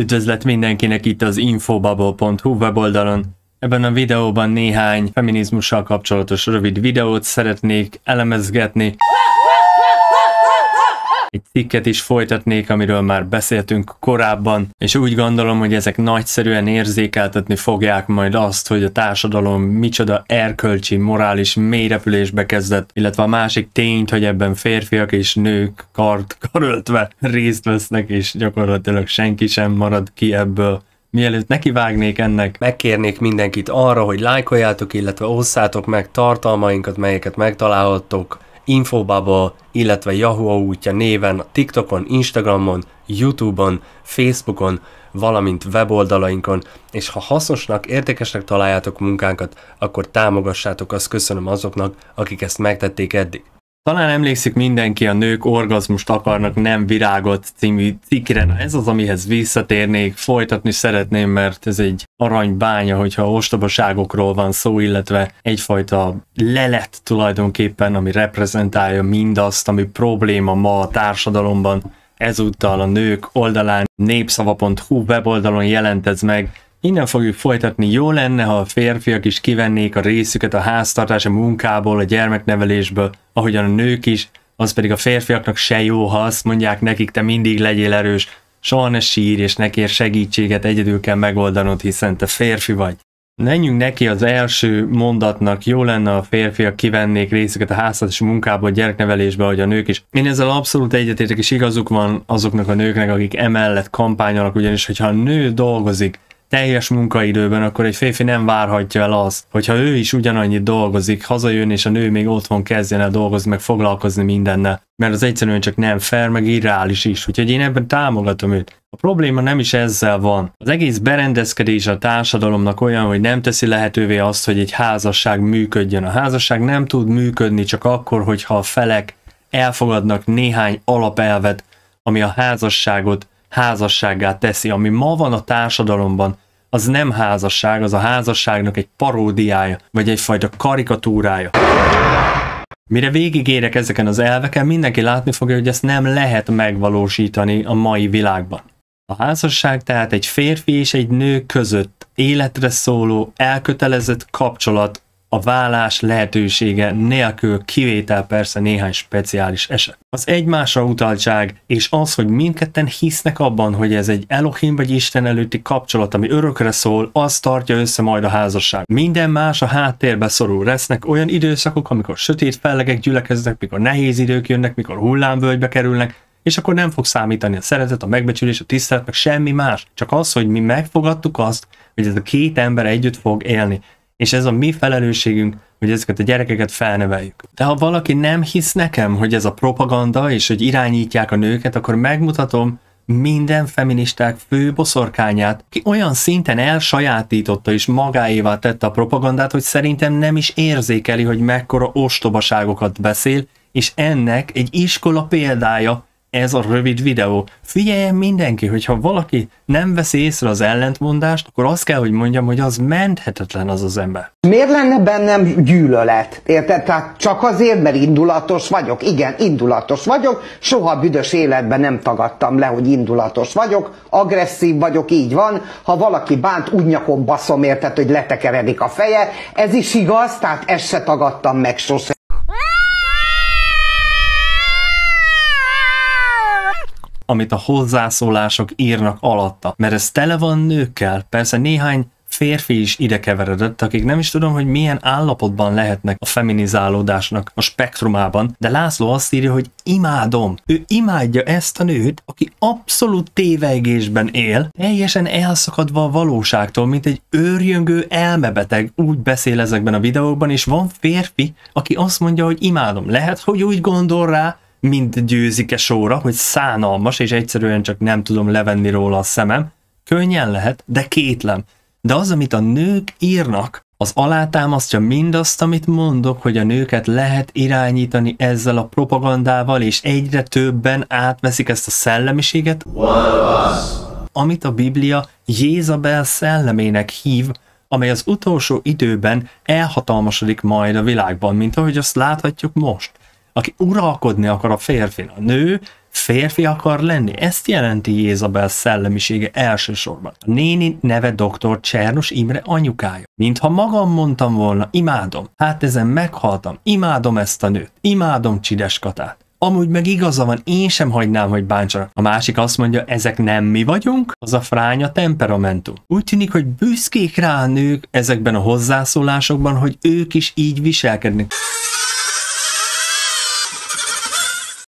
Üdvözlet mindenkinek itt az infobubble.hu weboldalon. Ebben a videóban néhány feminizmussal kapcsolatos rövid videót szeretnék elemezgetni egy cikket is folytatnék, amiről már beszéltünk korábban, és úgy gondolom, hogy ezek nagyszerűen érzékeltetni fogják majd azt, hogy a társadalom micsoda erkölcsi, morális mélyrepülésbe kezdett, illetve a másik tényt, hogy ebben férfiak és nők kart karöltve részt vesznek, és gyakorlatilag senki sem marad ki ebből. Mielőtt nekivágnék ennek, megkérnék mindenkit arra, hogy lájkoljátok, illetve osszátok meg tartalmainkat, melyeket megtalálhattok Infobubble, illetve Yahoo útja néven, TikTokon, Instagramon, Youtube-on, Facebookon, valamint weboldalainkon, és ha hasznosnak, értékesnek találjátok munkánkat, akkor támogassátok, azt köszönöm azoknak, akik ezt megtették eddig. Talán emlékszik mindenki a Nők orgazmust akarnak, nem virágot című cikkre. Na ez az, amihez visszatérnék, folytatni szeretném, mert ez egy aranybánya, hogyha ostobaságokról van szó, illetve egyfajta lelet tulajdonképpen, ami reprezentálja mindazt, ami probléma ma a társadalomban. Ezúttal a nők oldalán népszava.hu weboldalon jelentez meg, Innen fogjuk folytatni. Jó lenne, ha a férfiak is kivennék a részüket a a munkából, a gyermeknevelésből, ahogyan a nők is, az pedig a férfiaknak se jó, ha azt mondják nekik, te mindig legyél erős, soha ne sírj és ne kér segítséget, egyedül kell megoldanod, hiszen te férfi vagy. Menjünk neki az első mondatnak, jó lenne a férfiak kivennék részüket a háztartási munkából, gyereknevelésbe, hogy a nők is. Én ezzel abszolút egyetértek, és igazuk van azoknak a nőknek, akik emellett kampányolnak, ugyanis hogyha a nő dolgozik, teljes munkaidőben, akkor egy férfi nem várhatja el azt, hogyha ő is ugyanannyit dolgozik, hazajön és a nő még otthon kezdjen el dolgozni, meg foglalkozni mindennel, mert az egyszerűen csak nem fair, meg irreális is, úgyhogy én ebben támogatom őt. A probléma nem is ezzel van. Az egész berendezkedés a társadalomnak olyan, hogy nem teszi lehetővé azt, hogy egy házasság működjön. A házasság nem tud működni csak akkor, hogyha a felek elfogadnak néhány alapelvet, ami a házasságot házassággá teszi, ami ma van a társadalomban, az nem házasság, az a házasságnak egy paródiája, vagy egyfajta karikatúrája. Mire végigérek ezeken az elveken, mindenki látni fogja, hogy ezt nem lehet megvalósítani a mai világban. A házasság tehát egy férfi és egy nő között életre szóló, elkötelezett kapcsolat a vállás lehetősége nélkül kivétel persze néhány speciális eset. Az egymásra utaltság és az, hogy mindketten hisznek abban, hogy ez egy Elohim vagy Isten előtti kapcsolat, ami örökre szól, az tartja össze majd a házasság. Minden más a háttérbe szorul. Lesznek olyan időszakok, amikor sötét fellegek gyülekeznek, mikor nehéz idők jönnek, mikor hullámvölgybe kerülnek, és akkor nem fog számítani a szeretet, a megbecsülés, a tisztelet, meg semmi más. Csak az, hogy mi megfogadtuk azt, hogy ez a két ember együtt fog élni és ez a mi felelősségünk, hogy ezeket a gyerekeket felneveljük. De ha valaki nem hisz nekem, hogy ez a propaganda, és hogy irányítják a nőket, akkor megmutatom minden feministák fő boszorkányát, ki olyan szinten elsajátította és magáévá tette a propagandát, hogy szerintem nem is érzékeli, hogy mekkora ostobaságokat beszél, és ennek egy iskola példája, ez a rövid videó. Figyeljen mindenki, hogyha valaki nem veszi észre az ellentmondást, akkor azt kell, hogy mondjam, hogy az menthetetlen az az ember. Miért lenne bennem gyűlölet? Érted? Tehát csak azért, mert indulatos vagyok. Igen, indulatos vagyok. Soha büdös életben nem tagadtam le, hogy indulatos vagyok. Agresszív vagyok, így van. Ha valaki bánt, úgy nyakon baszom, érted, hogy letekeredik a feje. Ez is igaz, tehát ezt se tagadtam meg sose. amit a hozzászólások írnak alatta. Mert ez tele van nőkkel, persze néhány férfi is ide keveredett, akik nem is tudom, hogy milyen állapotban lehetnek a feminizálódásnak a spektrumában, de László azt írja, hogy imádom. Ő imádja ezt a nőt, aki abszolút tévegésben él, teljesen elszakadva a valóságtól, mint egy őrjöngő elmebeteg, úgy beszél ezekben a videókban, és van férfi, aki azt mondja, hogy imádom. Lehet, hogy úgy gondol rá, mind győzik-e sóra, hogy szánalmas, és egyszerűen csak nem tudom levenni róla a szemem. Könnyen lehet, de kétlem. De az, amit a nők írnak, az alátámasztja mindazt, amit mondok, hogy a nőket lehet irányítani ezzel a propagandával, és egyre többen átveszik ezt a szellemiséget, amit a Biblia Jézabel szellemének hív, amely az utolsó időben elhatalmasodik majd a világban, mint ahogy azt láthatjuk most aki uralkodni akar a férfin. A nő férfi akar lenni. Ezt jelenti Jézabel szellemisége elsősorban. A néni neve dr. Csernus Imre anyukája. Mintha magam mondtam volna, imádom. Hát ezen meghaltam. Imádom ezt a nőt. Imádom Csideskatát. Amúgy meg igaza van, én sem hagynám, hogy bántsanak. A másik azt mondja, ezek nem mi vagyunk, az a fránya temperamentum. Úgy tűnik, hogy büszkék rá a nők ezekben a hozzászólásokban, hogy ők is így viselkednek.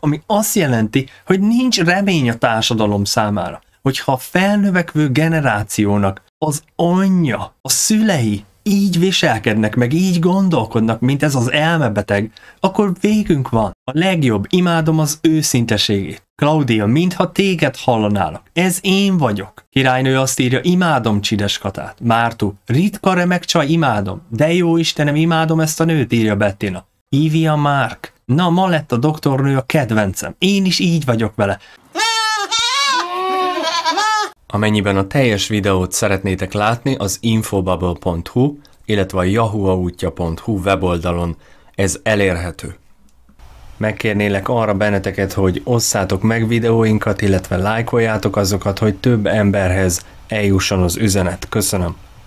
ami azt jelenti, hogy nincs remény a társadalom számára, hogyha a felnövekvő generációnak az anyja, a szülei így viselkednek, meg így gondolkodnak, mint ez az elmebeteg, akkor végünk van. A legjobb, imádom az őszinteségét. Claudia, mintha téged hallanálak. Ez én vagyok. Királynő azt írja, imádom Csideskatát. Mártu, ritka remek csaj, imádom. De jó Istenem, imádom ezt a nőt, írja Bettina. Ivia Márk. Na, ma lett a doktornő a kedvencem. Én is így vagyok vele. Amennyiben a teljes videót szeretnétek látni, az infobubble.hu, illetve a yahooautja.hu weboldalon ez elérhető. Megkérnélek arra benneteket, hogy osszátok meg videóinkat, illetve lájkoljátok azokat, hogy több emberhez eljusson az üzenet. Köszönöm!